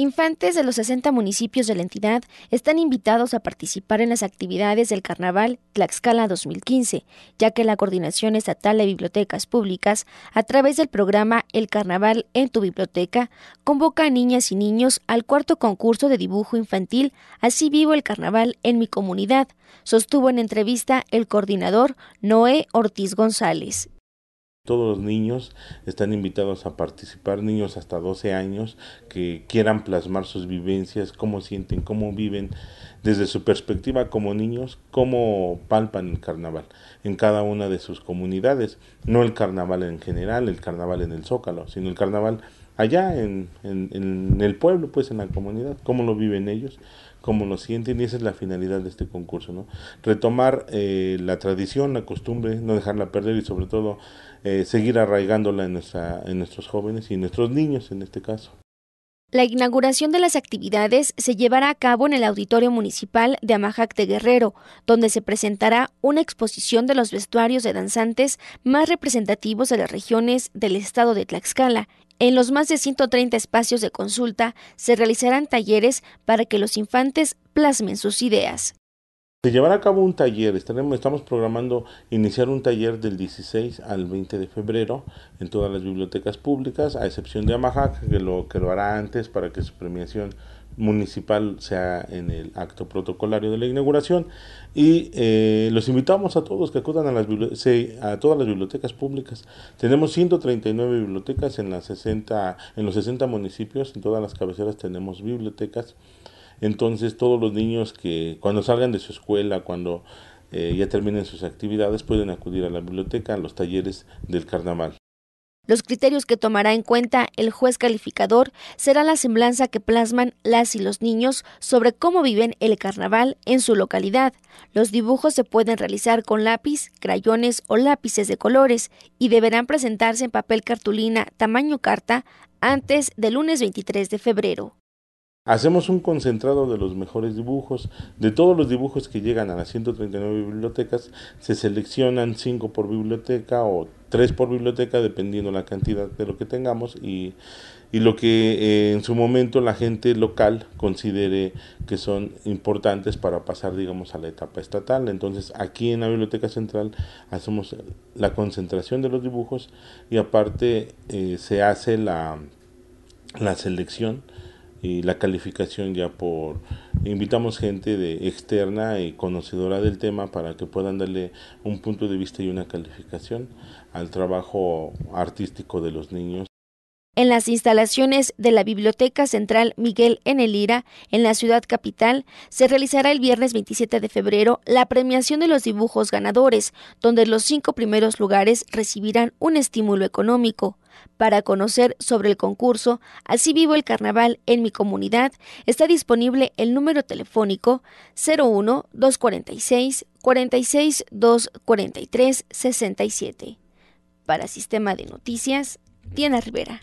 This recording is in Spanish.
Infantes de los 60 municipios de la entidad están invitados a participar en las actividades del Carnaval Tlaxcala 2015, ya que la Coordinación Estatal de Bibliotecas Públicas, a través del programa El Carnaval en tu Biblioteca, convoca a niñas y niños al cuarto concurso de dibujo infantil Así vivo el Carnaval en mi comunidad, sostuvo en entrevista el coordinador Noé Ortiz González. Todos los niños están invitados a participar, niños hasta 12 años que quieran plasmar sus vivencias, cómo sienten, cómo viven, desde su perspectiva como niños, cómo palpan el carnaval en cada una de sus comunidades. No el carnaval en general, el carnaval en el Zócalo, sino el carnaval allá en, el pueblo, pues en la comunidad, cómo lo viven ellos, cómo lo sienten, y esa es la finalidad de este concurso, ¿no? Retomar eh, la tradición, la costumbre, no dejarla perder y sobre todo eh, seguir arraigándola en, en nuestros jóvenes y en nuestros niños en este caso. La inauguración de las actividades se llevará a cabo en el Auditorio Municipal de Amajac de Guerrero, donde se presentará una exposición de los vestuarios de danzantes más representativos de las regiones del estado de Tlaxcala en los más de 130 espacios de consulta se realizarán talleres para que los infantes plasmen sus ideas. Se llevará a cabo un taller, Estaremos, estamos programando iniciar un taller del 16 al 20 de febrero en todas las bibliotecas públicas, a excepción de Amajac, que lo, que lo hará antes para que su premiación municipal sea en el acto protocolario de la inauguración y eh, los invitamos a todos que acudan a, las a todas las bibliotecas públicas. Tenemos 139 bibliotecas en, las 60, en los 60 municipios, en todas las cabeceras tenemos bibliotecas. Entonces todos los niños que cuando salgan de su escuela, cuando eh, ya terminen sus actividades, pueden acudir a la biblioteca, a los talleres del carnaval. Los criterios que tomará en cuenta el juez calificador será la semblanza que plasman las y los niños sobre cómo viven el carnaval en su localidad. Los dibujos se pueden realizar con lápiz, crayones o lápices de colores y deberán presentarse en papel cartulina tamaño carta antes del lunes 23 de febrero. Hacemos un concentrado de los mejores dibujos. De todos los dibujos que llegan a las 139 bibliotecas, se seleccionan 5 por biblioteca o 3 por biblioteca, dependiendo la cantidad de lo que tengamos y, lo que eh, en su momento la gente local considere que son importantes para pasar, digamos, a la etapa estatal. Entonces, aquí en la Biblioteca Central hacemos la concentración de los dibujos y aparte eh, se hace la selección y la calificación ya por invitamos gente de externa y conocedora del tema para que puedan darle un punto de vista y una calificación al trabajo artístico de los niños en las instalaciones de la Biblioteca Central Miguel En Enelira, en la ciudad capital, se realizará el viernes 27 de febrero la premiación de los dibujos ganadores, donde los cinco primeros lugares recibirán un estímulo económico. Para conocer sobre el concurso, Así Vivo el Carnaval en mi comunidad, está disponible el número telefónico 01 246 46 243 67. Para Sistema de Noticias, Diana Rivera.